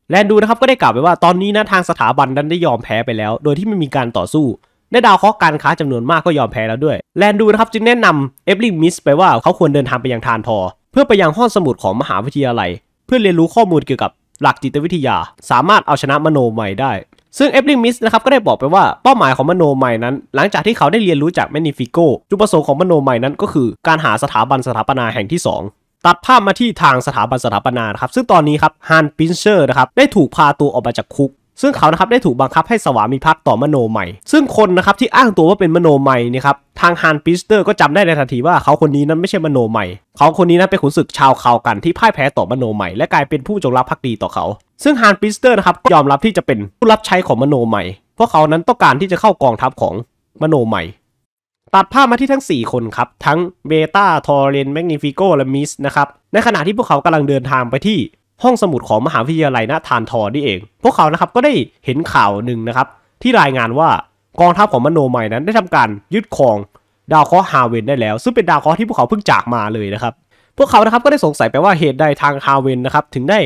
แลนดูนะครับก็ได้กล่าวไปว่าตอนนี้นะทางสถาบันนั้นได้ยอมแพ้ไปแล้ว โดยที่ไม่มีการต่อสู้ได้ดาวเคราะห์การค้าจำนวนมากก็ยอมแพ้แล้วด้วย แลนดูนะครับจึงแนะนำเอฟลิงมิสไปว่าเขาควรเดินทางไปยังทานทอ เพื่อไปยังห้องสมุดของมหาวิทยาลัย เพื่อเรียนรู้ข้อมูลเกี่ยวกับหลักจิตวิทยา สามารถเอาชนะมโนใหม่ได้ ซึ่งเอฟลิงมิสนะครับก็ได้บอกไปว่าเป้าหมายของมโนใหม่นั้น หลังจากที่เขาได้เรียนรู้จากแมนิฟิโกจุดประสงค์ของมโนใหม่นั้นก็คือการหาสถาบันสถาปนาแห่งที่ 2 ตัดภาพมาที่ทางสถาบันสถาปนาครับซึ่งตอนนี้ครับฮันปินเชอร์นะครับได้ถูกพาตัวออกมาจากคุกซึ่งเขานะครับได้ถูกบังคับให้สวามิภักดิ์ต่อมโนใหม่ ซึ่งคนนะครับที่อ้างตัวว่าเป็นมโนใหม่นะครับทางฮานปิสเตอร์ก็จำได้ในทันทีว่าเขาคนนี้นั้นไม่ใช่มโนใหม่ เขาคนนี้นั้นเป็นขุนศึกชาวเขากันที่พ่ายแพ้ต่อมโนใหม่และกลายเป็นผู้จงรักภักดีต่อเขา ซึ่งฮานปิสเตอร์นะครับก็ยอมรับที่จะเป็นผู้รับใช้ของมโนใหม่ เพราะเขานั้นต้องการที่จะเข้ากองทัพของมโนใหม่ ตัดภาพมาที่ทั้ง 4 คนครับ ทั้งเบต้าทอร์เรนแมกนิฟิโก และมิส นะครับ ในขณะที่พวกเขากำลังเดินทางไปที่ห้องสมุดของมหาวิทยาลัยณทานทอนี่เอง พวกเขานะครับก็ได้เห็นข่าวหนึ่งนะครับที่รายงานว่ากองทัพของมโนใหม่นั้น ได้ทำการยึดครองดาวเคราะห์ฮาเวนได้แล้ว ซึ่งเป็นดาวเคราะห์ที่พวกเขาเพิ่งจากมาเลยนะครับพวกเขานะครับก็ได้สงสัยไปว่าเหตุใดทางฮาเวนนะครับถึงได้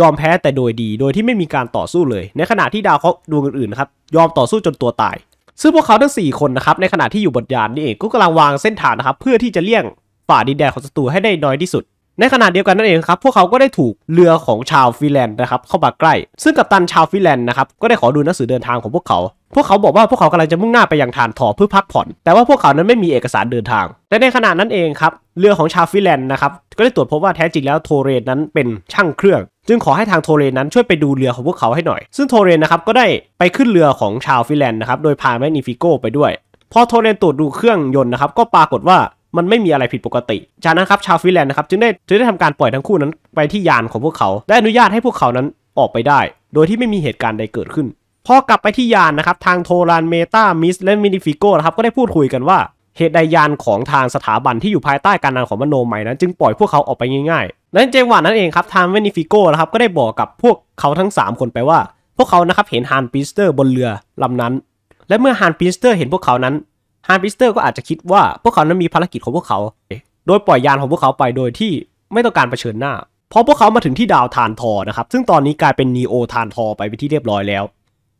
ยอมแพ้แต่โดยดีโดยที่ไม่มีการต่อสู้เลย ในขณะที่ดาวเคราะห์ดวงอื่นๆนะครับยอมต่อสู้จนตัวตาย ซึ่งพวกเขาทั้ง4คนนะครับในขณะที่อยู่บนยานนี่เองก็กำลังวางเส้นทางนะครับเพื่อที่จะเลี่ยงฝ่าดินแดนของศัตรูให้ได้น้อยที่สุดในขณะเดียวกันนั่นเองครับ พวกเขาก็ได้ถูกเรือของชาวฟิแลนด์นะครับเข้ามาใกล้ซึ่งกัปตันชาวฟิแลนด์นะครับก็ได้ขอดูหนังสือเดินทางของพวกเขา พวกเขาบอกว่าพวกเขากำลังจะมุ่งหน้าไปยังฐานทอเพื่อพักผ่อน แต่ว่าพวกเขานั้นไม่มีเอกสารเดินทาง แต่ในขณะนั้นเองครับเรือของชาวฟิแลนด์นะครับก็ได้ตรวจพบว่าแท้จริงแล้วโทเรนนั้นเป็นช่างเครื่อง จึงขอให้ทางโทเรนนั้นช่วยไปดูเรือของพวกเขาให้หน่อย ซึ่งโทเรนนะครับก็ได้ไปขึ้นเรือของชาวฟิแลนด์นะครับโดยพาแมกนิฟิโกไปด้วยพอโทเรนตรวจดูเครื่องยนต์นะครับก็ปรากฏว่ามันไม่มีอะไรผิดปกติ จากนั้นครับชาวฟิลแลนด์นะครับจึงได้จึงได้ทำการปล่อยทั้งคู่นั้น ไปที่ยานของพวกเขา ได้อนุญาตให้พวกเขานั้นออกไปได้ โดยที่ไม่มีเหตุการณ์ใดเกิดขึ้น พอกลับไปที่ยานนะครับทางโทรานเมตามิสและมินิฟิโกนะครับก็ได้พูดคุยกันว่า เหตุใดยานของทางสถาบันที่อยู่ภายใต้การนำของมโนใหม่นั้นจึงปล่อยพวกเขาออกไปง่ายๆนั้นเจงหวานั่นเองครับทางเวนิฟิโก้นะครับก็ได้บอกกับพวกเขาทั้ง3 คนไปว่า พวกเขานะครับเห็นฮานปิสเตอร์บนเรือลำนั้น และเมื่อฮานปิสเตอร์เห็นพวกเขานั้นฮานบิสเตอร์ก็อาจจะคิดว่าพวกเขานั้นมีภารกิจของพวกเขาโดยปล่อยยานของพวกเขาไปโดยที่ไม่ต้องการเผชิญหน้าเพราะพวกเขามาถึงที่ดาวทานทอนะครับซึ่งตอนนี้กลายเป็นนีโอทานทอไปไปที่เรียบร้อยแล้ว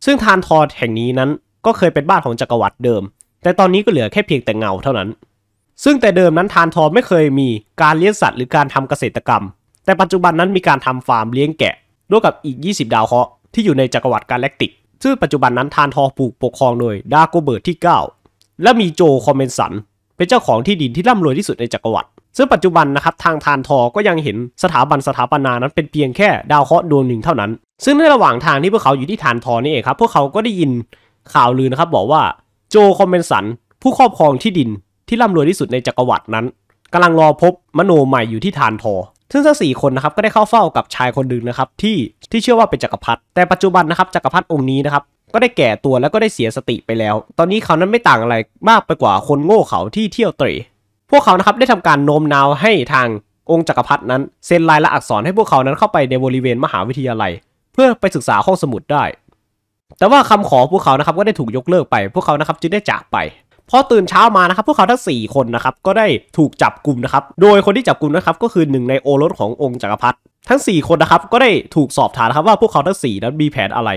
ซึ่งทานทอแห่งนี้นั้นก็เคยเป็นบ้านของจักรวรรดิเดิม แต่ตอนนี้ก็เหลือแค่เพียงแต่เงาเท่านั้น ซึ่งแต่เดิมนั้นทานทอไม่เคยมีการเลี้ยงสัตว์หรือการทำเกษตรกรรม แต่ปัจจุบันนั้นมีการทำฟาร์มเลี้ยงแกะร่วมกับอีก 20 ดาวเคราะห์ที่อยู่ในจักรวรรดิกาแล็กติกซึ่งปัจจุบันนั้นทานทอปลูกปกครองโดยดาโกเบิร์ตที่ 9และมีโจคอมเมนสันเป็นเจ้าของที่ดินที่ร่ำรวยที่สุดในจักรวรรดิซึ่งปัจจุบันนะครับทางทานทอก็ยังเห็นสถาบันสถาปนานั้นเป็นเพียงแค่ดาวเคราะห์ดวงหนึ่งเท่านั้น ซึ่งในระหว่างทางที่พวกเขาอยู่ที่ทานทอนี่เองครับพวกเขาก็ได้ยิน ข่าวลือนะครับบอกว่าโจคอมเมนสันผู้ครอบครองที่ดินที่ร่ำรวยที่สุดในจักรวรรดินั้นกำลังรอพบมโนใหม่อยู่ที่ทานทอซึ่งทั้งสี่คนนะครับก็ได้เข้าเฝ้ากับชายคนหนึ่งนะครับที่ที่เชื่อว่าเป็นจักรพรรดิแต่ปัจจุบันนะครับจักรพรรดิองค์นี้นะครับก็ได้แก่ตัวแล้วก็ได้เสียสติไปแล้ว ตอนนี้เขานั้นไม่ต่างอะไรมากไปกว่าคนโง่เขาที่เที่ยวเตยพวกเขานะครับได้ทำการโน้มน้าวให้ทางองค์จักรพรรดินั้นเซ็นลายและอักษรให้พวกเขานั้นเข้าไปในบริเวณมหาวิทยาลัย เพื่อไปศึกษาห้องสมุดได้ แต่ว่าคำขอพวกเขานะครับก็ได้ถูกยกเลิกไป พวกเขานะครับจึงได้จากไปพอตื่นเช้ามานะครับพวกเขาทั้ง 4 คนนะครับก็ได้ถูกจับกลุ่มนะครับโดยคนที่จับกลุ่มนะครับก็คือหนึ่งในโอรสขององค์จักรพรรดิทั้ง 4 คนนะครับก็ได้ถูกสอบถามครับว่าพวกเขาทั้ง4 นั้นมีแผนอะไร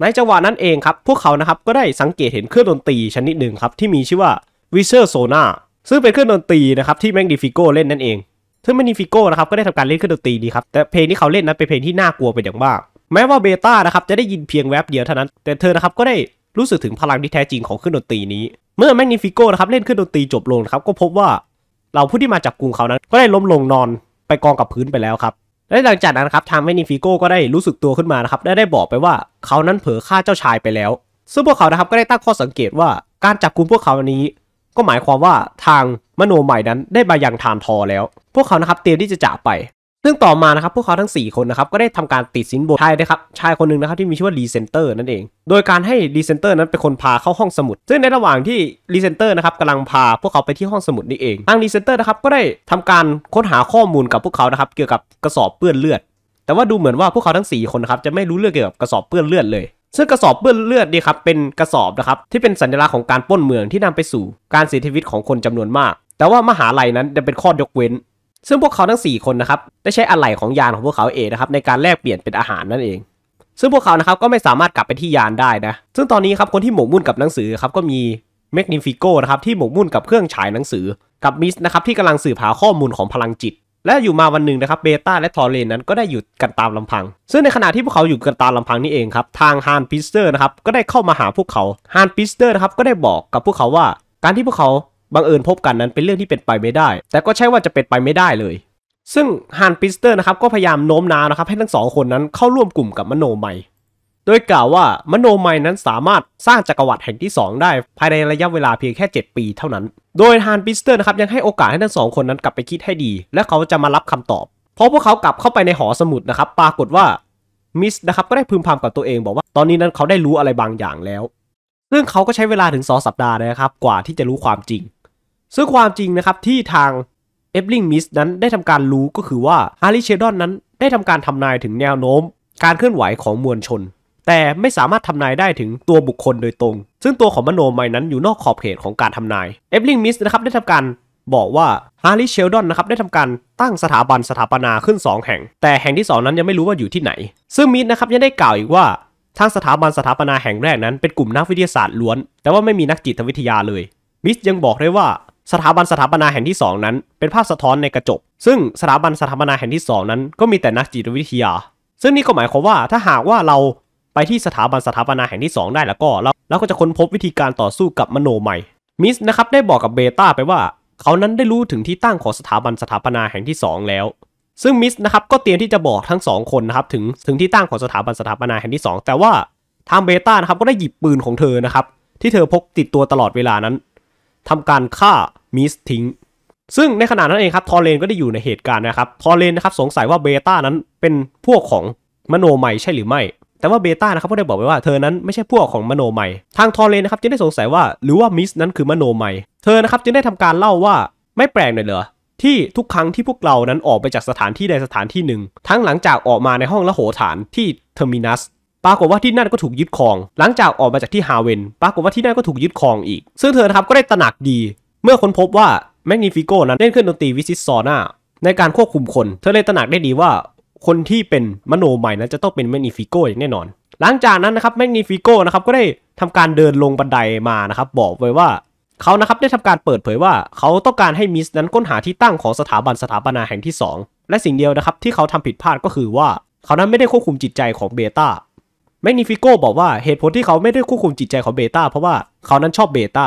ในจังหวะนั้นเองครับพวกเขานะครับก็ได้สังเกตเห็นเครื่องดนตรีชนิดหนึ่งครับที่มีชื่อว่าวิเซอร์โซนาซึ่งเป็นเครื่องดนตรีนะครับที่แมงดิฟิโกเล่นนั่นเองซึ่งแมงดิฟิโกนะครับก็ได้ทำการเล่นเครื่องดนตรีนี้ครับแต่เพลงที่เขาเล่นนั้นเป็นเพลงที่น่ากลัวเป็นอย่างมาก แม้ว่าเบต้านะครับจะได้ยินเพียงแวบเดียวเท่านั้นแต่เธอนะครับก็ได้รู้สึกถึงพลังที่แท้จริงของเครื่องดนตรีนี้เมื่อแมกนิฟิโกนะครับเล่นขึ้นดนตรีจบลงครับก็พบว่าเหล่าผู้ที่มาจากกรุงเขานั้น ก็ได้ล้มลงนอนไปกองกับพื้นไปแล้วครับและหลังจากนั้นครับทางแมกนิฟิโกก็ได้รู้สึกตัวขึ้นมานะครับและได้บอกไปว่าเขานั้นเผลอฆ่าเจ้าชายไปแล้ว ซึ่งพวกเขานะครับก็ได้ตั้งข้อสังเกตว่าการจับกลุ่มพวกเขานี้ก็หมายความว่าทางมโนใหม่นั้นได้มายังทานทอแล้ว พวกเขานะครับเตรียมที่จะจากไปซึ่งต่อมานะครับพวกเขาทั้ง4 คนนะครับก็ได้ทำการติดสินบนชายนะครับชายคนหนึ่งนะครับที่มีชื่อว่ารีเซนเตอร์นั่นเอง โดยการให้รีเซนเตอร์นั้นเป็นคนพาเข้าห้องสมุด ซึ่งในระหว่างที่รีเซนเตอร์นะครับกำลังพาพวกเขาไปที่ห้องสมุดนี่เองทางรีเซนเตอร์นะครับก็ได้ทำการค้นหาข้อมูลกับพวกเขานะครับเกี่ยวกับกระสอบเปื้อนเลือด แต่ว่าดูเหมือนว่าพวกเขาทั้ง4คนนะครับจะไม่รู้เรื่องเกี่ยวกับกระสอบเปื้อนเลือดเลย ซึ่งกระสอบเปื้อนเลือดนี่ครับเป็นกระสอบนะครับที่เป็นสัญลักษณ์ของการป้นเมืองที่นำไปสู่การเสียชีวิตของคนจำนวนมาก แต่ว่ามหาลัยนั้นจะเป็นข้อยกเว้นซึ่งพวกเขาทั้ง4คนนะครับได้ใช้อะไหล่ของยานของพวกเขาเองนะครับในการแลกเปลี่ยนเป็นอาหารนั่นเอง ซึ่งพวกเขานะครับก็ไม่สามารถกลับไปที่ยานได้นะซึ่งตอนนี้ครับคนที่หมกมุ่นกับหนังสือครับก็มีเมกนิฟิโกนะครับที่หมกมุ่นกับเครื่องฉายหนังสือกับมิสนะครับที่กำลังสืบหาข้อมูลของพลังจิต และอยู่มาวันหนึ่งนะครับเบต้าและทอร์เรนนั้นก็ได้หยุดกันตามลำพัง ซึ่งในขณะที่พวกเขาอยู่กันตามลำพังนี่เองครับทางฮานพิสเตอร์นะครับก็ได้เข้ามาหาพวกเขาฮานพิสเตอร์นะครับก็ได้บอกกับพวกเขาว่า การที่พวกเขาบังเอิญพบกันนั้นเป็นเรื่องที่เป็นไปไม่ได้ แต่ก็ใช่ว่าจะเป็นไปไม่ได้เลย ซึ่งฮันปิสเตอร์นะครับก็พยายามโน้มน้าวนะครับให้ทั้งสองคนนั้นเข้าร่วมกลุ่มกับมโนไม โดยกล่าวว่ามโนไมนั้นสามารถสร้างจักรวรรดิแห่งที่ 2 ได้ ภายในระยะเวลาเพียงแค่ 7 ปีเท่านั้น โดยฮันปิสเตอร์นะครับยังให้โอกาสให้ทั้งสองคนนั้นกลับไปคิดให้ดี และเขาจะมารับคำตอบ เพราะพวกเขากลับเข้าไปในหอสมุดนะครับ ปรากฏว่ามิสนะครับก็ได้พึมพำกับตัวเองบอกว่า ตอนนี้นั้นเขาได้รู้อะไรบางอย่างแล้ว ซึ่งเขาก็ใช้เวลาถึงสองสัปดาห์นะครับกว่าที่จะรู้ความจริงซึ่งความจริงนะครับที่ทางเอฟลิงมิสนั้นได้ทำการรู้ก็คือว่าอาริเชดอนนั้นได้ทำการทำนายถึงแนวโน้ม การเคลื่อนไหวของมวลชน แต่ไม่สามารถทำนายได้ถึงตัวบุคคลโดยตรง ซึ่งตัวของมโนมัยนั้นอยู่นอกขอบเขตของการทำนายเอฟลิงมิสนะครับได้ทำการบอกว่าฮาริเชลดอนนะครับได้ทำการตั้งสถาบันสถาปนาขึ้น 2 แห่ง แต่แห่งที่ 2 นั้นยังไม่รู้ว่าอยู่ที่ไหน ซึ่งมิสนะครับยังได้กล่าวอีกว่าทางสถาบันสถาปนาแห่งแรกนั้นเป็นกลุ่มนักวิทยาศาสตร์ล้วนแต่ว่าไม่มีนักจิตวิทยาเลยมิสยังบอกได้ว่าสถาบันสถาปนาแห่งที่ 2 นั้น เป็นภาพสะท้อนในกระจก ซึ่งสถาบันสถาปนาแห่งที่ 2 นั้นก็มีแต่นักจิตวิทยา ซึ่งนี่ก็หมายความว่าถ้าหากว่าเราไปที่สถาบันสถาปนาแห่งที่2 ได้แล้วก็เราเราก็จะค้นพบวิธีการต่อสู้กับมโนใหม่ มิสนะครับได้บอกกับเบต้าไปว่า เขานั้นได้รู้ถึงที่ตั้งของสถาบันสถาปนาแห่งที่ 2 แล้ว ซึ่งมิสนะครับก็เตรียมที่จะบอกทั้ง2คนนะครับถึงถึงที่ตั้งของสถาบันสถาปนาแห่งที่ 2 แต่ว่าทางเบต้านะครับก็ได้หยิบปืนของเธอนะครับที่เธอพกติดตัวตลอดเวลานั้นทำการฆ่ามิสทิ้งซึ่งในขณะนั้นเองครับทอเรนก็ได้อยู่ในเหตุการณ์นะครับทอเรนนะครับสงสัยว่าเบต้านั้นเป็นพวกของมโนใหม่ใช่หรือไม่แต่ว่าเบต้านะครับก็ได้บอกไปว่าเธอนั้นไม่ใช่พวกของมโนใหม่ทางทอเรนนะครับจึงได้สงสัยว่าหรือว่ามิสนั้นคือมโนใหม่เธอนะครับจึงได้ทำการเล่าว่าไม่แปลกเลยเหรอที่ทุกครั้งที่พวกเรานั้นออกไปจากสถานที่ใดสถานที่หนึ่งทั้งหลังจากออกมาในห้องละโหฐานที่เทอร์มินัสปรากฏว่าที่นั่นก็ถูกยึดครอง หลังจากออกมาจากที่ฮาเวนปรากฏว่าที่นั่นก็ถูกยึดครองอีก ซึ่งเธอนะครับก็ได้ตระหนักดี เมื่อค้นพบว่าแมกนิฟิโกนั้นเล่นเครื่องดนตรีวิซิซซอน่าในการควบคุมคน เธอเลยตระหนักได้ดีว่า คนที่เป็นมโนใหม่นั้นจะต้องเป็นแมกนิฟิโกอย่างแน่นอน หลังจากนั้นนะครับแมกนิฟิโกนะครับก็ได้ทำการเดินลงบันไดมานะครับบอกไว้ว่าเขานะครับได้ทำการเปิดเผยว่าเขาต้องการให้มิสนั้นค้นหาที่ตั้งของสถาบันสถาปนาแห่งที่ 2 และสิ่งเดียวนะครับที่เขาทำผิดพลาดก็คือว่าเขานั้นไม่ได้ควบคุมจิตใจของเบต้าแมกนิฟิโกบอกว่าเหตุผลที่เขาไม่ได้ควบคุมจิตใจของเบต้าเพราะว่าเขานั้นชอบเบต้า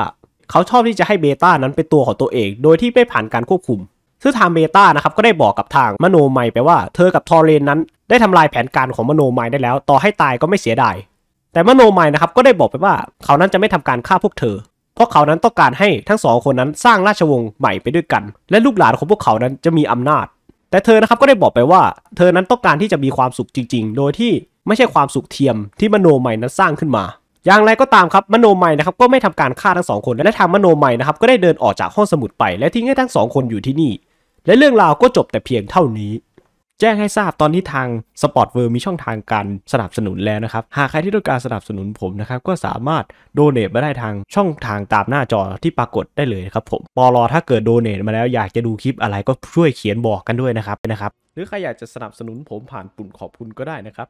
เขาชอบที่จะให้เบต้านั้นเป็นตัวของตัวเอง โดยที่ไม่ผ่านการควบคุมซึ่งทางเบต้านะครับก็ได้บอกกับทางมโนไมไปว่าเธอกับทอเรนนั้นได้ทำลายแผนการของมโนไมได้แล้วต่อให้ตายก็ไม่เสียดาย แต่มโนไมนะครับก็ได้บอกไปว่าเขานั้นจะไม่ทำการฆ่าพวกเธอเพราะเขานั้นต้องการให้ทั้งสองคนนั้นสร้างราชวงศ์ใหม่ไปด้วยกันและลูกหลานของพวกเขานั้นจะมีอำนาจ แต่เธอนะครับก็ได้บอกไปว่า เธอนั้นต้องการที่จะมีความสุขจริง ๆ โดยที่ไม่ใช่ความสุขเทียมที่มโนใหม่นั้นสร้างขึ้นมา อย่างไรก็ตามครับ มโนใหม่นะครับก็ไม่ทำการฆ่าทั้งสองคนและทางมโนใหม่นะครับก็ได้เดินออกจากห้องสมุดไปและทิ้งให้ทั้งสองคนอยู่ที่นี่ และเรื่องราวก็จบแต่เพียงเท่านี้แจ้งให้ทราบตอนนี้ทางสปอร์ตเวิร์มีช่องทางการสนับสนุนแล้วนะครับหากใครที่ต้องการสนับสนุนผมนะครับก็สามารถโดเนตมาได้ทางช่องทางตามหน้าจอที่ปรากฏได้เลยครับผมปอรอถ้าเกิดโดเนตมาแล้ว อยากจะดูคลิปอะไรก็ช่วยเขียนบอกกันด้วยนะครับนะครับหรือใครอยากจะสนับสนุนผมผ่านปุ่มขอบคุณก็ได้นะครับ